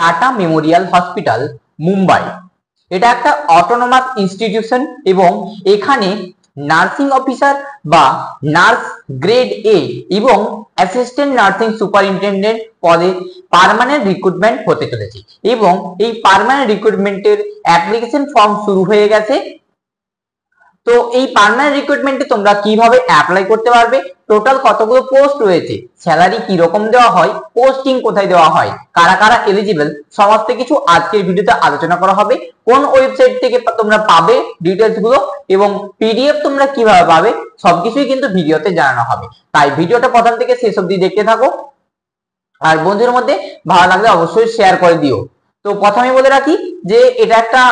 tata Memorial hospital Mumbai এটা একটা autonomous institution এবং এখানে নার্সিং অফিসার বা নার্স গ্রেড এ এবং অ্যাসিস্ট্যান্ট নার্সিং সুপারিনটেন্ডেন্ট পদে পারমানেন্ট রিক্রুটমেন্ট হতে চলেছে এবং এই পারমানেন্ট রিক্রুটমেন্টের অ্যাপ্লিকেশন ফর্ম শুরু হয়ে গেছে তো এই পার্মানেন্ট রিক্রুটমেন্টে তোমরা কিভাবে অ্যাপ্লাই করতে পারবে টোটাল কতগুলো পোস্ট রয়েছে স্যালারি কি রকম দেওয়া হয় পোস্টিং কোথায় দেওয়া হয় কারা কারা এলিজিবল সমস্ত কিছু আজকের ভিডিওতে আলোচনা করা হবে কোন ওয়েবসাইট থেকে তোমরা পাবে ডিটেলস গুলো এবং পিডিএফ তোমরা কিভাবে পাবে সবকিছুই কিন্তু ভিডিওতে জানানো হবে তাই ভিডিওটা প্রথম থেকে শেষ অবধি দেখতে থাকো আর বন্ধুদের মধ্যে ভালো লাগলে অবশ্যই শেয়ার করে দিও তো প্রথমে বলে রাখি যে এটা একটা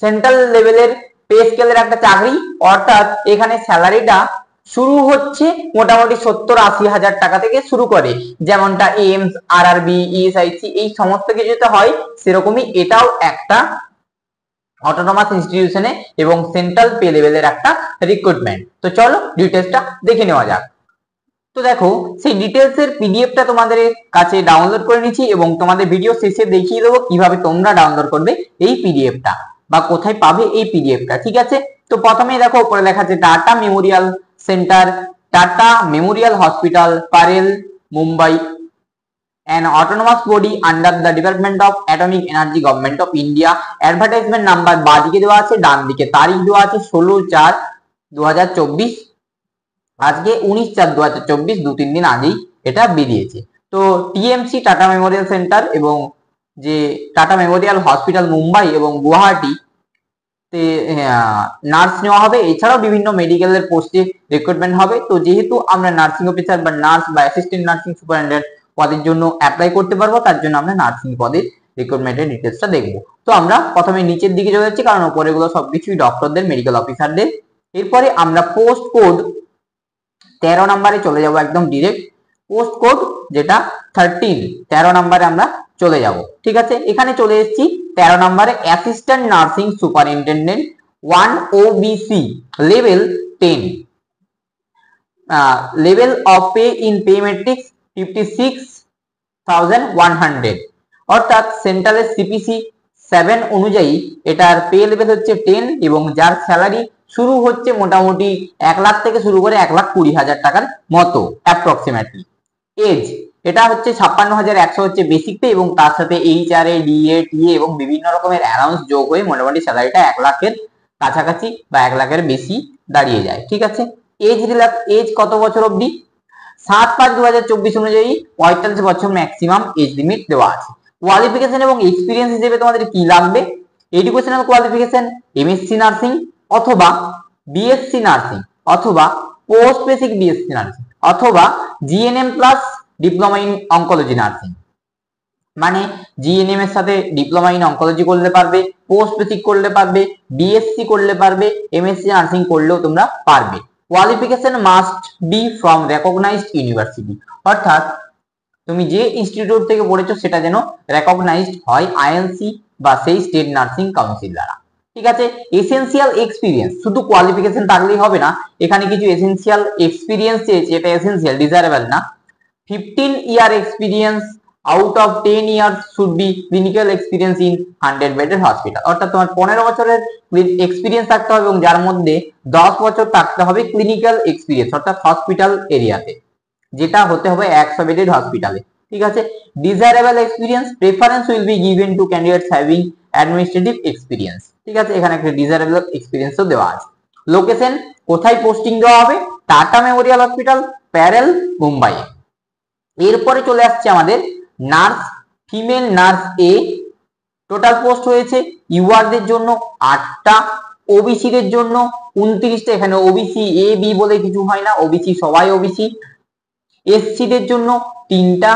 সেন্ট্রাল লেভেলের পে স্কেলের একটা চাকরি অর্থাৎ এখানে স্যালারিটা শুরু হচ্ছে মোটামুটি সত্তর আশি হাজার টাকা থেকে শুরু করে যেমনটা AIIMS R R B ESIC এই সমস্ত কিছুতে হয় সেরকমই এটাও একটা অটোনমাস ইনস্টিটিউশনে এবং সেন্ট্রাল পে লেভেলের একটা রিক্রুটমেন্ট তো চলো ডিটেলসটা দেখে নেওয়া যাক তো দেখো সেই ডিটেলস এর পিডিএফটা তোমাদের কাছে ডাউনলোড করে নিচ্ছি এবং তোমাদের ভিডিও শেষে দেখিয়ে দেবো কিভাবে তোমরা ডাউনলোড করবে এই পিডিএফটা বা কোথায় পাবে এই পিডিএফটা ঠিক আছে তো প্রথমে দেখো উপরে লেখা আছে Tata Memorial Centre Tata Memorial Hospital Parel Mumbai an autonomous body under the Department of Atomic Energy Government of India advertisement number বা দিকে দেওয়া আছে ডান দিকে তারিখ দেওয়া আছে ষোলো চার দু আজকে উনিশ চার দু হাজার চব্বিশ দু তিন দিন আগেই এটা বেরিয়েছে তো টিএমসি টাটা মেমোরিয়াল সেন্টার এবং যে টাটা মেমোরিয়াল হসপিটাল মুম্বাই এবং গুয়াহাটি তে নার্স নেওয়া হবে এছাড়াও বিভিন্ন মেডিকেলের পোস্টে রিক্রুটমেন্ট হবে তো যেহেতু আমরা নার্সিং অফিসার বা নার্স বা অ্যাসিস্ট্যান্ট নার্সিং সুপারিনটেন্ডেন্ট পদের জন্য অ্যাপ্লাই করতে পারবো তার জন্য আমরা নার্সিং পদের রিক্রুটমেন্টের ডিটেলসটা দেখব তো আমরা প্রথমে নিচের দিকে চলে যাচ্ছি কারণ ওপরেগুলো কিছুই ডক্টরদের মেডিকেল অফিসারদের এরপরে আমরা পোস্ট কোড তেরো নম্বরে চলে যাব একদম ডিরেক্ট পোস্ট কোড যেটা থার্টিন তেরো নম্বরে আমরা চলে যাব ঠিক আছে এখানে চলে এসেছি তেরো নম্বরে assistant nursing superintendent one O BC level ten level of pay in pay matrix fifty six thousand one hundred অর্থাৎ সেন্ট্রালের সিপিসি সেভেন অনুযায়ী এটার পে লেভেল হচ্ছে টেন এবং যার স্যালারি শুরু হচ্ছে মোটামুটি এক লাখ থেকে শুরু করে এক লাখ কুড়ি হাজার টাকার মতো অ্যাপ্রক্সিমেটলি এজ এটা হচ্ছে ছাপ্পান্ন হাজার একশো হচ্ছে বেসিকতে এবং তার সাথে H R A D A টি এ এবং বিভিন্ন রকমের অ্যানাউন্স যোগ হয়ে মোটামুটি স্যালারিটা এক লাখের কাছাকাছি বা এক লাখের বেশি দাঁড়িয়ে যায় ঠিক আছে এজ রিলাক্স এজ কত বছর অবধি সাত পাঁচ দু হাজার চব্বিশ অনুযায়ী পঁয়তাল্লিশ বছর ম্যাক্সিমাম এজ লিমিট দেওয়া আছে কোয়ালিফিকেশন এবং এক্সপিরিয়েন্স হিসেবে তোমাদের কি লাগবে এডুকেশনাল কোয়ালিফিকেশন এমএসসি নার্সিং অথবা বিএসসি নার্সিং অথবা পোস্ট বেসিক বিএসসি নার্সিং অথবা GNM plus diploma in oncology nursing মানে জিএনএম এর সাথে ডিপ্লোমা ইন অঙ্কোলজি করলে পারবে পোস্ট বেসিক করলে পারবে বিএসসি করলে পারবে এমএসসি নার্সিং করলেও তোমরা পারবে qualification must be from recognised university অর্থাৎ তুমি যে ইনস্টিটিউট থেকে পড়েছো সেটা যেন রেকগনাইজড হয় আইএনসি বা সেই স্টেট নার্সিং কাউন্সিল দ্বারা ঠিক আছে এসেন্সিয়াল এক্সপিরিয়েন্স শুধু কোয়ালিফিকেশন থাকলেই হবে না এখানে কিছু এসেন্সিয়াল এক্সপিরিয়েন্স চেয়েছে এটা এসেন্সিয়াল ডিজায়ারেবল না fifteen year experience out of ten year should be clinical experience in hundred বেডের হসপিটাল অর্থাৎ তোমার পনেরো বছরের এক্সপিরিয়েন্স থাকতে হবে এবং যার মধ্যে দশ বছর থাকতে হবে ক্লিনিক্যাল এক্সপিরিয়েন্স অর্থাৎ হসপিটাল এরিয়াতে যেটা হতে হবে একশো বেডেড হসপিটালে ঠিক আছে desirable experience preference will be given to candidates having administrative experience ঠিক আছে এখানে একটা ডিজায়ারেবল এক্সপিরিয়েন্সও দেওয়া আছে লোকেশন কোথায় পোস্টিং দেওয়া হবে টাটা মেমোরিয়াল হসপিটাল প্যারেল মুম্বাই এরপরে চলে আসছে আমাদের nurse female nurse A total post হয়েছে ইউআরদের জন্য আটটা ওবিসিদের জন্য উনত্রিশটা এখানে ওবিসি এ বি বলে কিছু হয় না ওবিসি সবাই ওবিসি এসসিদের জন্য তিনটা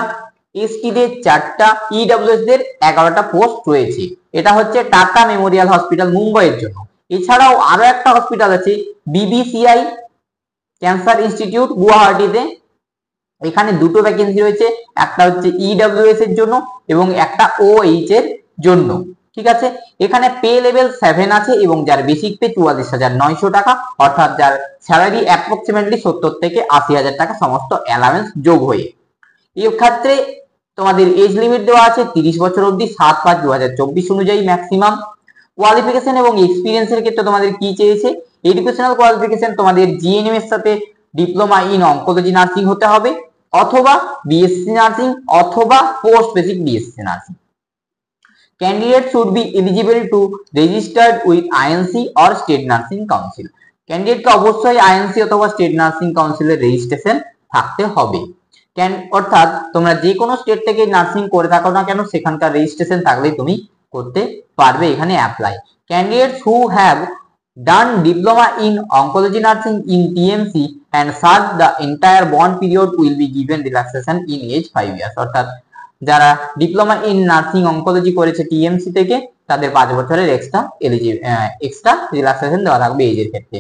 এসটিদের চারটা ইডব্লিউএসদের e এগারোটা পোস্ট রয়েছে এটা হচ্ছে টাটা মেমোরিয়াল হসপিটাল মুম্বাইয়ের জন্য এছাড়াও আরও একটা হসপিটাল আছে বিবিসিআই ক্যান্সার ইনস্টিটিউট গুয়াহাটিতে এখানে দুটো ভ্যাকেন্সি রয়েছে একটা হচ্ছে ইডব্লিউএস e এর জন্য এবং একটা ওএইচ এর জন্য ঠিক আছে এখানে পে লেভেল সেভেন আছে এবং যার বেসিক পে চুয়াল্লিশ হাজার নয়শো টাকা অর্থাৎ যার স্যালারি অ্যাপ্রক্সিমেটলি সত্তর থেকে আশি হাজার টাকা সমস্ত অ্যালাউন্স যোগ হয়ে এক্ষেত্রে তোমাদের এজ লিমিট দেওয়া আছে তিরিশ বছর অবধি সাত পাঁচ দু চব্বিশ অনুযায়ী ম্যাক্সিমাম কোয়ালিফিকেশন এবং এক্সপিরিয়েন্সের ক্ষেত্রে তোমাদের কি চেয়েছে এডুকেশনাল কোয়ালিফিকেশন তোমাদের জিএনএম এর সাথে ডিপ্লোমা ইন অঙ্কোলজি নার্সিং হতে হবে অথবা বিএসসি নার্সিং অথবা post basic BSc nursing candidate should be eligible to registered with INC or state nursing council ক্যান্ডিডেটকে অবশ্যই আইএনসি অথবা স্টেট নার্সিং কাউন্সিলের রেজিস্ট্রেশন থাকতে হবে ক্যান অর্থাৎ তোমরা যে কোনো স্টেট থেকে নার্সিং করে থাকো না কেন সেখানকার রেজিস্ট্রেশন থাকলেই তুমি করতে পারবে এখানে apply candidates who have done diploma in oncology nursing in TMC and serve the entire bond period will be given relaxation in age five years অর্থাৎ যারা ডিপ্লোমা ইন নার্সিং অঙ্কোলজি করেছে টিএমসি থেকে তাদের পাঁচ বছরের এক্সট্রা এলিজি এক্সট্রা রিল্যাক্সেশন দেওয়া থাকবে এজের ক্ষেত্রে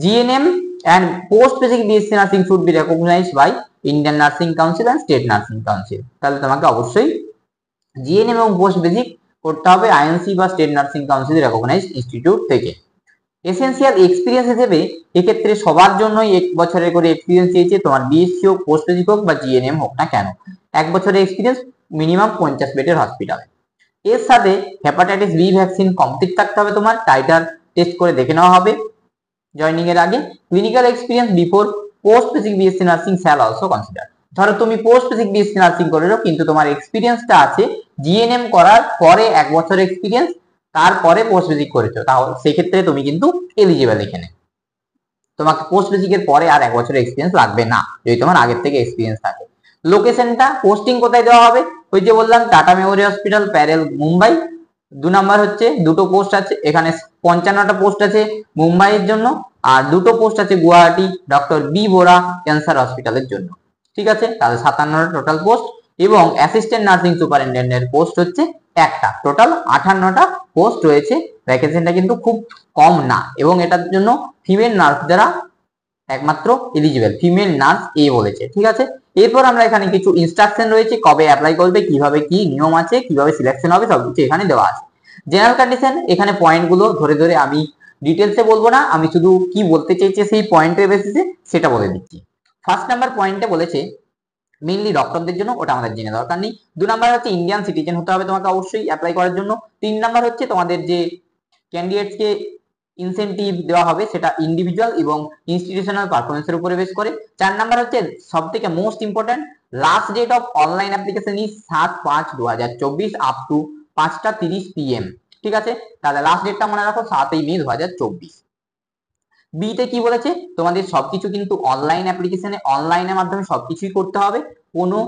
GNM and post-basic BSc nursing should be recognized by Indian Nursing Council and State Nursing Council তাহলে তোমাকে অবশ্যই জিএনএম এবং পোস্ট বেসিক করতে হবে আইএনসি বা state nursing council recognised institute থেকে এসেনশিয়াল এক্সপিরিয়েন্স হিসেবে এক্ষেত্রে সবার জন্যই এক বছরের করে এক্সপিরিয়েন্স চেয়েছে তোমার বিএসসি হোক পোস্ট বেসিক হোক বা জিএনএম হোক না কেন এক বছরের এক্সপিরিয়েন্স মিনিমাম পঞ্চাশ বেডের হসপিটালে এর সাথে হেপাটাইটিস বি ভ্যাকসিন কমপ্লিট থাকতে হবে তোমার টাইটার টেস্ট করে দেখে নেওয়া হবে জয়নিং এর আগে clinical experience before post basic BSc nursing shall also consider ধরো তুমি পোস্ট বেসিক বিএসসি নার্সিং করেছো কিন্তু তোমার এক্সপিরিয়েন্সটা আছে জিএনএম করার পরে এক বছর এক্সপিরিয়েন্স তারপরে পোস্ট বেসিক করেছো তাহলে সেক্ষেত্রে তুমি কিন্তু এলিজিবল এখানে তোমাকে পোস্ট এর পরে আর এক বছর এক্সপিরিয়েন্স লাগবে না যদি তোমার আগের থেকে এক্সপিরিয়েন্স থাকে লোকেশনটা পোস্টিং কোথায় দেওয়া হবে ওই যে বললাম টাটা মেমোরি হসপিটাল প্যারেল মুম্বাই দু নাম্বার হচ্ছে দুটো পোস্ট আছে এখানে পঞ্চান্নটা পোস্ট আছে মুম্বাইয়ের জন্য আর দুটো পোস্ট আছে Guwahati doctor B Bora cancer হসপিটালের জন্য ঠিক আছে তাহলে সাতান্নটা টোটাল পোস্ট এবং অ্যাসিস্ট্যান্ট নার্সিং সুপারিনটেন্ডেন্টের পোস্ট হচ্ছে একটা টোটাল আঠান্নটা পোস্ট রয়েছে ভ্যাকেশনটা কিন্তু খুব কম না এবং এটার জন্য ফিমেল নার্স যারা একমাত্র এলিজিবল ফিমেল নার্স এ বলেছে ঠিক আছে এরপর আমরা এখানে কিছু ইনস্ট্রাকশন রয়েছে কবে অ্যাপ্লাই করবে কিভাবে কি নিয়ম আছে কিভাবে সিলেকশন হবে সবকিছু এখানে দেওয়া আছে জেনারেল কন্ডিশন এখানে পয়েন্টগুলো ধরে ধরে আমি ডিটেলসে বলবো না আমি শুধু কি বলতে চাইছি সেই পয়েন্টের বেসিসে সেটা বলে দিচ্ছি ফার্স্ট নাম্বার পয়েন্টে বলেছে মেইনলি ডক্টরদের জন্য ওটা আমাদের জেনে দরকার নেই দু নাম্বার হচ্ছে ইন্ডিয়ান সিটিজেন হতে হবে তোমাকে অবশ্যই অ্যাপ্লাই করার জন্য তিন নাম্বার হচ্ছে তোমাদের যে ক্যান্ডিডেটসকে ইনসেন্টিভ দেওয়া হবে সেটা ইন্ডিভিজুয়াল এবং ইনস্টিটিউশনাল পারফরমেন্সের উপরে বেশ করে চার নাম্বার হচ্ছে সব থেকে most important last date of online application is সাত পাঁচ দু হাজার চব্বিশ আপ টু পাঁচটা তিরিশ পিএম ঠিক আছে তাহলে লাস্ট ডেটটা মনে রাখো সাতই মে দু হাজার চব্বিশ বিতে কি বলেছে তোমাদের সবকিছু কিন্তু অনলাইন অ্যাপ্লিকেশনে অনলাইনের মাধ্যমে সবকিছুই করতে হবে কোনো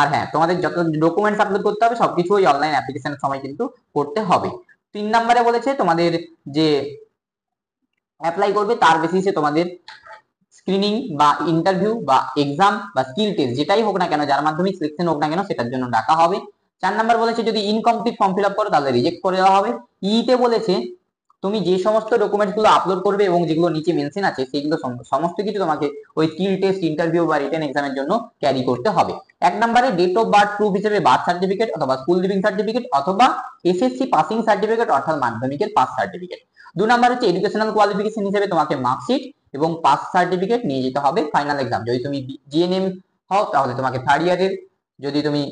আর হ্যাঁ তোমাদের যত ডকুমেন্টস আপলোড করতে হবে সবকিছু ওই অনলাইন অ্যাপ্লিকেশনের সময় কিন্তু করতে হবে তিন নাম্বারে বলেছে তোমাদের যে অ্যাপ্লাই করবে তার বেসিসে তোমাদের স্ক্রিনিং বা ইন্টারভিউ বা এক্সাম বা স্কিল টেস্ট যেটাই হোক না কেন যার মাধ্যমে সিলেকশন হোক না কেন সেটার জন্য ডাকা হবে চার নাম্বার বলেছে যদি ইনকমপ্লিট ফর্ম ফিল আপ করো তাহলে রিজেক্ট করে দেওয়া হবে ইতে বলেছে তুমি যে সমস্ত ডকুমেন্টস গুলো আপলোড করবে এবং যেগুলো নিচে মেনশন আছে সেগুলো সমস্ত কিছু তোমাকে ওই স্কিল টেস্ট ইন্টারভিউ বা রিটার্ন এক্সামের জন্য ক্যারি করতে হবে এক নম্বরে ডেট অফ বার্থ প্রুফ হিসেবে বার্থ সার্টিফিকেট অথবা স্কুল লিভিং সার্টিফিকেট অথবা এসএসসি পাসিং সার্টিফিকেট অর্থাৎ মাধ্যমিকের পাস সার্টিফিকেট দু নাম্বার হচ্ছে এডুকেশনাল কোয়ালিফিকেশন হিসেবে তোমাকে মার্কশিট এবং পাস সার্টিফিকেট নিয়ে যেতে হবে ফাইনাল এক্সাম যদি তুমি জিএনএম হও তাহলে তোমাকে থার্ড ইয়ারের যদি তুমি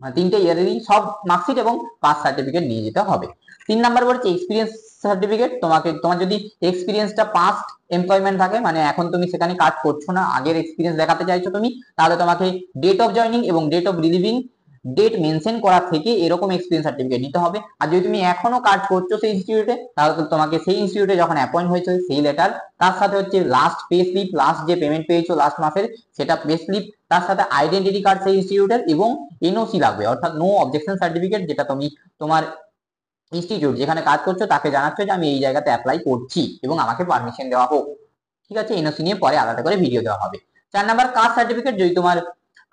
মানে তিনটে ইয়ারেরই সব মার্কশিট এবং পাস সার্টিফিকেট নিয়ে যেতে হবে তিন নাম্বার হচ্ছে এক্সপিরিয়েন্স সার্টিফিকেট তোমাকে তোমার যদি এক্সপিরিয়েন্সটা পাস্ট এমপ্লয়মেন্ট থাকে মানে এখন তুমি সেখানে কাজ করছো না আগের এক্সপিরিয়েন্স দেখাতে চাইছো তুমি তাহলে তোমাকে ডেট অফ জয়নিং এবং date of relieving date mention করা থেকে এরকম এক্সপিরিয়েন্স সার্টিফিকেট নিতে হবে আর যদি তুমি এখনো কাজ করছো সেই ইনস্টিটিউটে তাহলে তোমাকে সেই ইনস্টিটিউটে যখন অ্যাপয়েন্ট হয়েছে সেই লেটার তার সাথে হচ্ছে লাস্ট পে স্লিপ লাস্ট যে পেমেন্ট পেয়েছো লাস্ট মাসের সেটা পে স্লিপ তার সাথে আইডেন্টিটি কার্ড সেই ইনস্টিটিউটের এবং এনওসি লাগবে অর্থাৎ নো অবজেকশন সার্টিফিকেট যেটা তুমি তোমার ইনস্টিটিউট যেখানে কাজ করছো তাকে জানাচ্ছ যে আমি এই জায়গাতে অ্যাপ্লাই করছি এবং আমাকে পারমিশন দেওয়া হোক ঠিক আছে এনওসি নিয়ে পরে আলাদা করে ভিডিও দেওয়া হবে চার নাম্বার কাস্ট সার্টিফিকেট যদি তোমার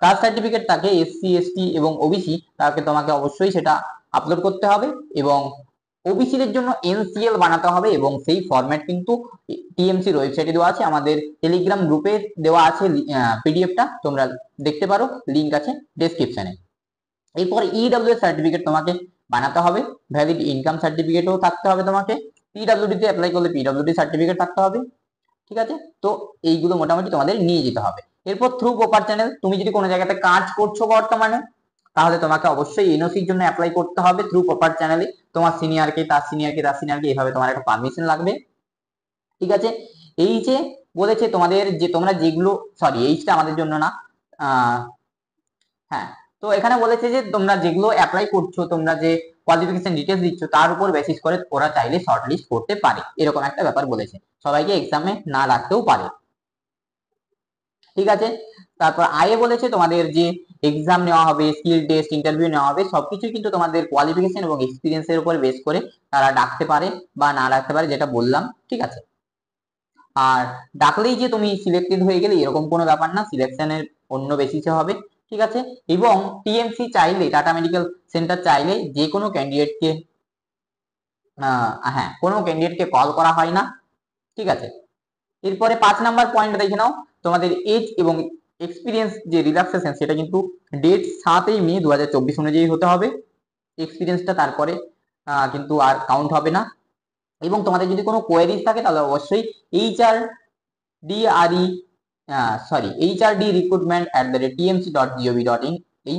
কাস্ট সার্টিফিকেট থাকে এসসি এসটি এবং ওবিসি তাকে তোমাকে অবশ্যই সেটা আপলোড করতে হবে এবং ওবিসিদের জন্য এনসিএল বানাতে হবে এবং সেই ফরম্যাট কিন্তু টিএমসির ওয়েবসাইটে দেওয়া আছে আমাদের টেলিগ্রাম গ্রুপে দেওয়া আছে পিডিএফটা তোমরা দেখতে পারো লিঙ্ক আছে ডেসক্রিপশনে এরপর ইডব্লিউ e সার্টিফিকেট তোমাকে বানাতে হবে ভ্যালিড ইনকাম সার্টিফিকেটও থাকতে হবে তোমাকে পিডাব্লিউডিতে অ্যাপ্লাই করলে পিডাব্লিউডি সার্টিফিকেট থাকতে হবে ঠিক আছে তো এইগুলো মোটামুটি তোমাদের নিয়ে যেতে হবে এরপর থ্রু কোপার চ্যানেল তুমি যদি কোনো জায়গাতে কাজ করছো বর্তমানে তাহলে তোমাকে অবশ্যই এনওসির জন্য অ্যাপ্লাই করতে হবে থ্রু প্রপার চ্যানেলে তোমার সিনিয়রকে তার সিনিয়রকে তার সিনিয়রকে এইভাবে তোমার একটা পারমিশন লাগবে ঠিক আছে এই যে বলেছে তোমাদের যে তোমরা যেগুলো সরি এইচটা আমাদের জন্য না হ্যাঁ তো এখানে বলেছে যে তোমরা যেগুলো অ্যাপ্লাই করছো তোমরা যে কোয়ালিফিকেশন ডিটেলস দিচ্ছ তার উপর বেসিস করে ওরা চাইলে শর্ট লিস্ট করতে পারে এরকম একটা ব্যাপার বলেছে সবাইকে এক্সামে না রাখতেও পারে ঠিক আছে তারপর আয়ে বলেছে তোমাদের যে এক্সাম নেওয়া হবে স্কিল টেস্ট ইন্টারভিউ নেওয়া হবে সবকিছু কিন্তু তোমাদের কোয়ালিফিকেশন এবং এক্সপিরিয়েন্সের উপর বেস করে তারা ডাকতে পারে বা না ডাকতে পারে যেটা বললাম ঠিক আছে আর ডাকলেই যে তুমি সিলেক্টেড হয়ে গেলে এরকম কোনো ব্যাপার না সিলেকশনের অন্য বেসিসে হবে ঠিক আছে এবং টিএমসি চাইলে টাটা মেডিকেল সেন্টার চাইলে যে কোনো ক্যান্ডিডেটকে হ্যাঁ কোনো ক্যান্ডিডেটকে কল করা হয় না ঠিক আছে এরপরে পাঁচ নাম্বার পয়েন্ট দেখে নাও তোমাদের এজ এবং এক্সপিরিয়েন্স যে রিল্যাক্সেশন সেটা কিন্তু ডেট সাতই মে দু হাজার চব্বিশ অনুযায়ী হতে হবে এক্সপিরিয়েন্সটা তারপরে কিন্তু আর কাউন্ট হবে না এবং তোমাদের যদি কোনো কোয়ারিজ থাকে তাহলে অবশ্যই H R DRE sorry H R D recruitment at the rate TMC dot gov dot in এই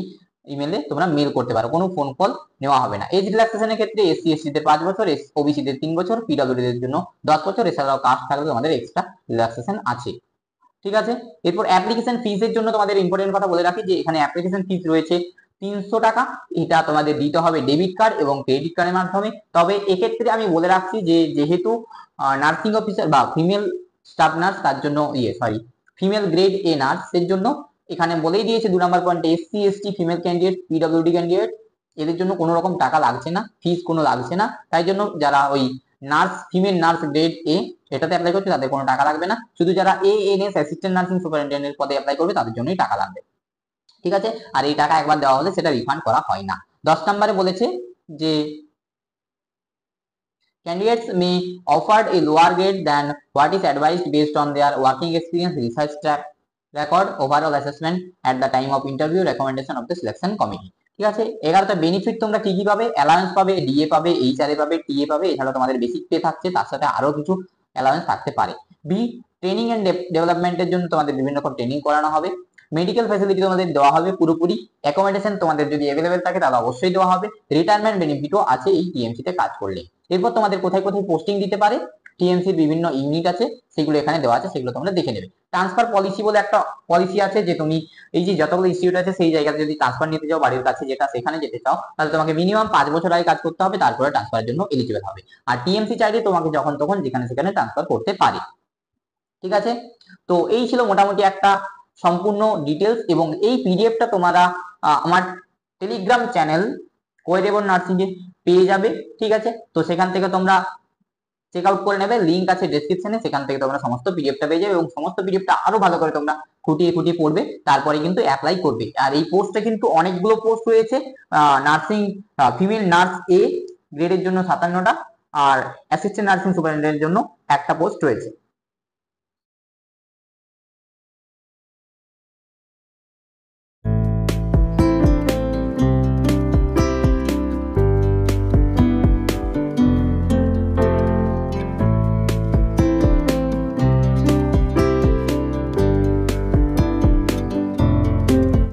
ইমেলে তোমরা মেল করতে পারো কোনো ফোন কল নেওয়া হবে না এজ রিল্যাক্সেশনের ক্ষেত্রে এসসি এসসিদের পাঁচ বছর ওবিসিদের তিন বছর পিডব্লিউডিদের জন্য দশ বছর এছাড়াও কাস্ট থাকলে তোমাদের এক্সট্রা রিল্যাক্সেশন আছে ঠিক আছে এরপর অ্যাপ্লিকেশন ফিজের জন্য তোমাদের ইম্পর্টেন্ট কথা বলে রাখি যে এখানে অ্যাপ্লিকেশন ফিজ রয়েছে তিনশো টাকা এটা তোমাদের দিতে হবে ডেবিট কার্ড এবং ক্রেডিট কার্ডের মাধ্যমে তবে এক্ষেত্রে আমি বলে রাখছি যে যেহেতু নার্সিং অফিসার বা ফিমেল স্টাফ নার্স তার জন্য ইয়ে সরি ফিমেল গ্রেড এ নার্সের জন্য এখানে বলেই দিয়েছে দু নম্বর পয়েন্টে SC ST female candidate PWD candidate এদের জন্য কোনো রকম টাকা লাগছে না ফিজ কোনো লাগছে না তাই জন্য যারা ওই nurse female nurse grade A এটাতে অ্যাপ্লাই করছে তাদের কোনো টাকা লাগবে না শুধু যারা A N S assistant nursing superintendent পদে অ্যাপ্লাই করবে তাদের জন্যই টাকা লাগবে ঠিক আছে আর এই টাকা একবার দেওয়া হলে সেটা রিফান্ড করা হয় না দশ নম্বরে বলেছে যে candidates may offered a lower grade than what is advised based on their working experience research track record overall assessment at the time of interview recommendation of the selection committee ঠিক আছে এগারোটা বেনিফিট তোমরা কি কি পাবে alliance পাবে DA পাবে H R এ পাবে টি এ পাবে এছাড়া তোমাদের বেসিক পে থাকছে তার সাথে আরো কিছু অ্যালায়েন্স থাকতে পারে বি ট্রেনিং অ্যান্ড ডেভেলপমেন্টের জন্য তোমাদের বিভিন্ন রকম ট্রেনিং করানো হবে মেডিকেল ফ্যাসিলিটি তোমাদের দেওয়া হবে পুরোপুরি অ্যাকোমোডেশন তোমাদের যদি অ্যাভেলেবেল থাকে তাহলে অবশ্যই দেওয়া হবে রিটায়ারমেন্ট বেনিফিটও আছে এই টিএমসিতে কাজ করলে এরপর তোমাদের কোথায় কোথায় পোস্টিং দিতে পারে টিএমসির বিভিন্ন ইউনিট আছে সেগুলো এখানে দেওয়া আছে সেগুলো তোমরা দেখে নেবে ট্রান্সফার পলিসি বলে একটা পলিসি আছে যে তুমি এই যে যতগুলো ইনস্টিটিউট আছে সেই জায়গাতে যদি ট্রান্সফার নিতে চাও বাড়ির কাছে যেটা সেখানে যেতে চাও তাহলে তোমাকে মিনিমাম পাঁচ বছর আগে কাজ করতে হবে তারপরে ট্রান্সফারের জন্য এলিজিবল হবে আর টিএমসি চাইলে তোমাকে যখন তখন যেখানে সেখানে ট্রান্সফার করতে পারে ঠিক আছে তো এই ছিল মোটামুটি একটা সম্পূর্ণ ডিটেলস এবং এই পিডিএফটা তোমরা আমার টেলিগ্রাম চ্যানেল কোয়েডেবল নার্সিং পেয়ে যাবে ঠিক আছে তো সেখান থেকে তোমরা চেক আউট করে নেবে লিঙ্ক আছে ডিসক্রিপশনে সেখান থেকে তোমরা সমস্ত পিডিএফটা পেয়ে যাবে এবং সমস্ত পিডিএফটা আরো ভালো করে তোমরা খুঁটিয়ে খুঁটিয়ে পড়বে তারপরে কিন্তু অ্যাপ্লাই করবে আর এই পোস্টে কিন্তু অনেকগুলো পোস্ট রয়েছে নার্সিং ফিমেল নার্স এ গ্রেডের জন্য সাতান্নটা আর অ্যাসিস্ট্যান্ট নার্সিং সুপারিনটেন্ডেন্টের জন্য একটা পোস্ট রয়েছে